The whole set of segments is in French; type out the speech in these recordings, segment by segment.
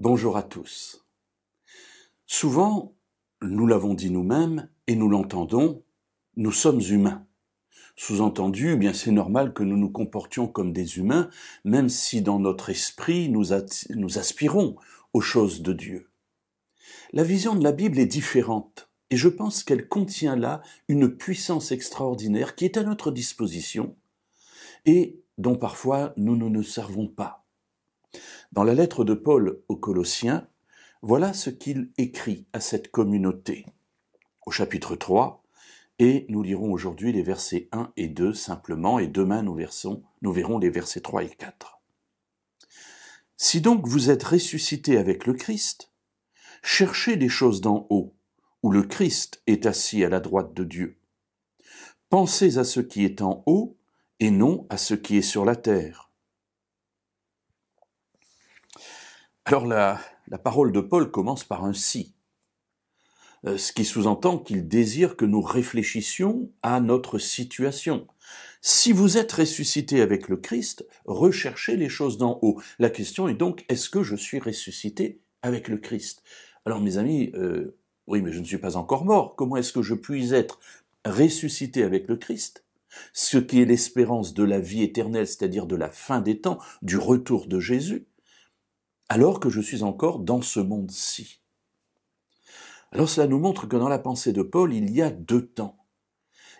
Bonjour à tous. Souvent, nous l'avons dit nous-mêmes et nous l'entendons, nous sommes humains. Sous-entendu, eh bien c'est normal que nous nous comportions comme des humains, même si dans notre esprit nous aspirons aux choses de Dieu. La vision de la Bible est différente, et je pense qu'elle contient là une puissance extraordinaire qui est à notre disposition, et dont parfois nous ne nous servons pas. Dans la lettre de Paul aux Colossiens, voilà ce qu'il écrit à cette communauté. Au chapitre 3, et nous lirons aujourd'hui les versets 1 et 2 simplement, et demain nous, verrons les versets 3 et 4. Si donc vous êtes ressuscité avec le Christ, cherchez des choses d'en haut, où le Christ est assis à la droite de Dieu. Pensez à ce qui est en haut et non à ce qui est sur la terre Alors la, parole de Paul commence par un si, euh, ce qui sous-entend qu'il désire que nous réfléchissions à notre situation. Si vous êtes ressuscité avec le Christ, recherchez les choses d'en haut. La question est donc, est-ce que je suis ressuscité avec le Christ Alors mes amis, euh, oui, mais je ne suis pas encore mort. Comment est-ce que je puis être ressuscité avec le Christ Ce qui est l'espérance de la vie éternelle, c'est-à-dire de la fin des temps, du retour de Jésus alors que je suis encore dans ce monde-ci. Alors cela nous montre que dans la pensée de Paul, il y a deux temps.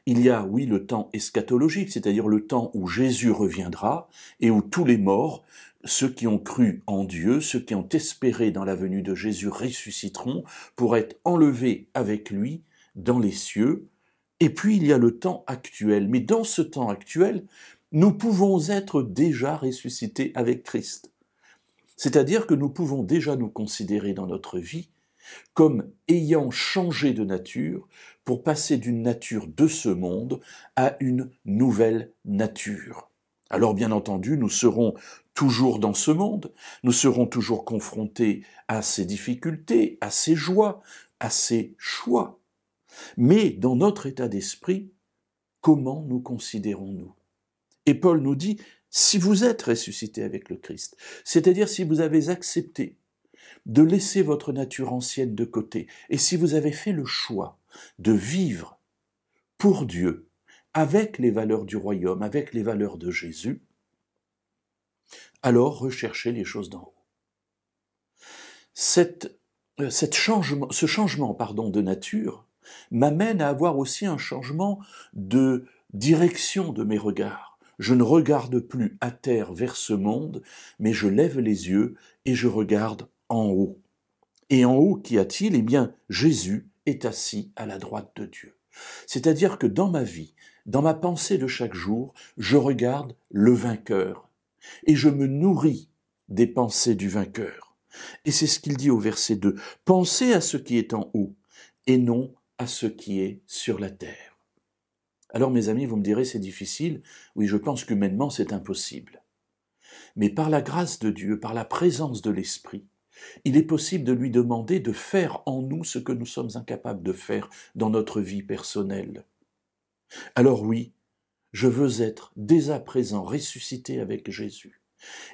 Il y a, oui, le temps eschatologique, c'est-à-dire le temps où Jésus reviendra et où tous les morts, ceux qui ont cru en Dieu, ceux qui ont espéré dans la venue de Jésus ressusciteront pour être enlevés avec lui dans les cieux. Et puis il y a le temps actuel. Mais dans ce temps actuel, nous pouvons être déjà ressuscités avec Christ. C'est-à-dire que nous pouvons déjà nous considérer dans notre vie comme ayant changé de nature pour passer d'une nature de ce monde à une nouvelle nature. Alors bien entendu, nous serons toujours dans ce monde, nous serons toujours confrontés à ces difficultés, à ses joies, à ces choix. Mais dans notre état d'esprit, comment nous considérons-nous et Paul nous dit, si vous êtes ressuscité avec le Christ, c'est-à-dire si vous avez accepté de laisser votre nature ancienne de côté, et si vous avez fait le choix de vivre pour Dieu, avec les valeurs du royaume, avec les valeurs de Jésus, alors recherchez les choses d'en haut. Cette, euh, changement, ce changement pardon, de nature m'amène à avoir aussi un changement de direction de mes regards je ne regarde plus à terre vers ce monde, mais je lève les yeux et je regarde en haut. Et en haut, qu'y a-t-il Eh bien, Jésus est assis à la droite de Dieu. C'est-à-dire que dans ma vie, dans ma pensée de chaque jour, je regarde le vainqueur et je me nourris des pensées du vainqueur. Et c'est ce qu'il dit au verset 2. Pensez à ce qui est en haut et non à ce qui est sur la terre. Alors mes amis, vous me direz, c'est difficile. Oui, je pense qu'humainement, c'est impossible. Mais par la grâce de Dieu, par la présence de l'Esprit, il est possible de lui demander de faire en nous ce que nous sommes incapables de faire dans notre vie personnelle. Alors oui, je veux être dès à présent ressuscité avec Jésus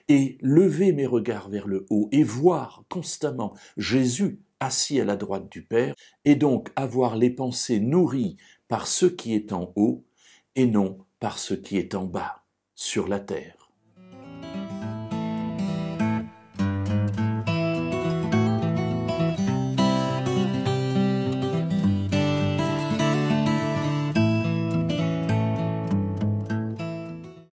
et lever mes regards vers le haut et voir constamment Jésus assis à la droite du Père, et donc avoir les pensées nourries par ce qui est en haut et non par ce qui est en bas, sur la terre.